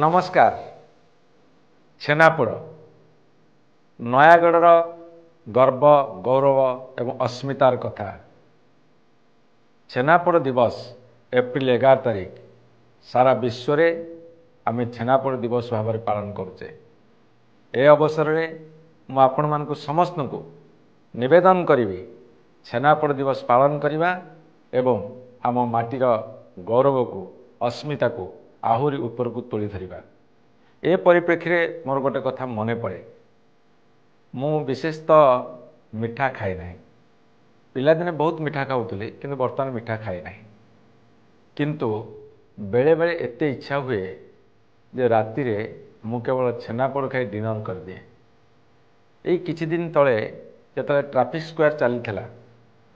ନମସ୍କାର ଛେନାପୋଡ଼ ନୟାଗଡ଼ର ଗର୍ବ ଗୌରବ ଏବଂ ଅସ୍ମିତାର କଥା ଛେନାପୋଡ଼ ଦିବସ ଏପ୍ରିଲ ଏଗାର ତାରିଖ ସାରା ବିଶ୍ୱରେ ଆମେ ଛେନାପୋଡ଼ ଦିବସ ଭାବରେ ପାଳନ କରୁଛେ ଏ ଅବସରରେ ମୁଁ ଆପଣମାନଙ୍କୁ ସମସ୍ତଙ୍କୁ ନିବେଦନ କରିବି ଛେନାପୋଡ଼ ଦିବସ ପାଳନ କରିବା ଏବଂ ଆମ ମାଟିର ଗୌରବକୁ ଅସ୍ମିତାକୁ ଆହୁରି ଉପରକୁ ତୋଳି ଧରିବା ଏ ପରିପ୍ରେକ୍ଷୀରେ ମୋର ଗୋଟେ କଥା ମନେ ପଡ଼େ ମୁଁ ବିଶେଷତଃ ମିଠା ଖାଏ ନାହିଁ ପିଲାଦିନେ ବହୁତ ମିଠା ଖାଉଥିଲି କିନ୍ତୁ ବର୍ତ୍ତମାନ ମିଠା ଖାଏ ନାହିଁ କିନ୍ତୁ ବେଳେବେଳେ ଏତେ ଇଚ୍ଛା ହୁଏ ଯେ ରାତିରେ ମୁଁ କେବଳ ଛେନାପୋଡ଼ ଖାଇ ଡିନର କରିଦିଏ ଏଇ କିଛି ଦିନ ତଳେ ଯେତେବେଳେ ଟ୍ରାଫିକ୍ ସ୍କୋୟାର ଚାଲିଥିଲା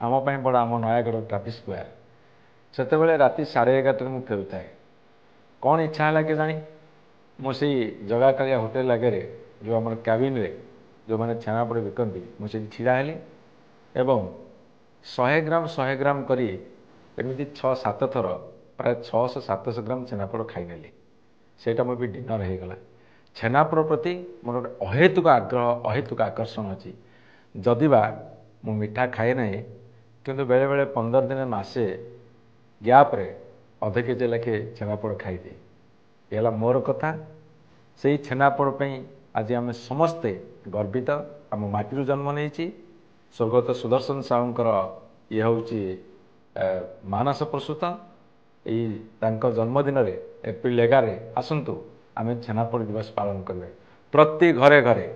ଆମ ପାଇଁ ବଡ଼ ଆମ ନୟାଗଡ଼ ଟ୍ରାଫିକ୍ ସ୍କୋୟାର ସେତେବେଳେ ରାତି ସାଢ଼େ ଏଗାରଟାରେ ମୁଁ ଫେରୁଥାଏ କ'ଣ ଇଚ୍ଛା ହେଲା କେଜାଣି ମୁଁ ସେଇ ଜଗା କାଳିଆ ହୋଟେଲ ଆଗରେ ଯେଉଁ ଆମର କ୍ୟାବିନ୍ରେ ଯେଉଁମାନେ ଛେନାପୋଡ଼ ବିକନ୍ତି ମୁଁ ସେଇଠି ଛିଡ଼ା ହେଲି ଏବଂ ଶହେ ଗ୍ରାମ ଶହେ ଗ୍ରାମ କରି ଏମିତି ଛଅ ସାତ ଥର ପ୍ରାୟ ଛଅଶହ ସାତଶହ ଗ୍ରାମ ଛେନାପୋଡ଼ ଖାଇନେଲି ସେଇଟା ମୁଁ ବି ଡିନର ହେଇଗଲା ଛେନାପୋଡ଼ ପ୍ରତି ମୋର ଗୋଟେ ଅହେତୁକ ଆଗ୍ରହ ଅହେତୁକ ଆକର୍ଷଣ ଅଛି ଯଦି ବା ମୁଁ ମିଠା ଖାଏ ନାହିଁ କିନ୍ତୁ ବେଳେବେଳେ ପନ୍ଦର ଦିନ ମାସେ ଗ୍ୟାପ୍ରେ ଅଧ କେ ଲେଖେ ଛେନାପୋଡ଼ ଖାଇଦିଏ ଏ ହେଲା ମୋର କଥା ସେଇ ଛେନାପୋଡ଼ ପାଇଁ ଆଜି ଆମେ ସମସ୍ତେ ଗର୍ବିତ ଆମ ମାଟିରୁ ଜନ୍ମ ନେଇଛି ସ୍ୱର୍ଗତ ସୁଦର୍ଶନ ସାହୁଙ୍କର ଇଏ ହେଉଛି ମାନସ ପ୍ରସ୍ତୁତ ଏଇ ତାଙ୍କ ଜନ୍ମଦିନରେ ଏପ୍ରିଲ ଏଗାରରେ ଆସନ୍ତୁ ଆମେ ଛେନାପୋଡ଼ ଦିବସ ପାଳନ କରିବା ପ୍ରତି ଘରେ ଘରେ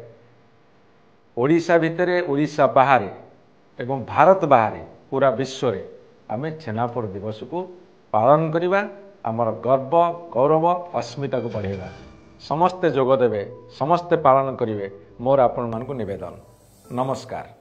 ଓଡ଼ିଶା ଭିତରେ ଓଡ଼ିଶା ବାହାରେ ଏବଂ ଭାରତ ବାହାରେ ପୁରା ବିଶ୍ୱରେ ଆମେ ଛେନାପୋଡ଼ ଦିବସକୁ ପାଳନ କରିବା ଆମର ଗର୍ବ ଗୌରବ ଅସ୍ମିତାକୁ ବଢ଼େଇବା ସମସ୍ତେ ଯୋଗ ଦେବେ ସମସ୍ତେ ପାଳନ କରିବେ ମୋର ଆପଣମାନଙ୍କୁ ନିବେଦନ ନମସ୍କାର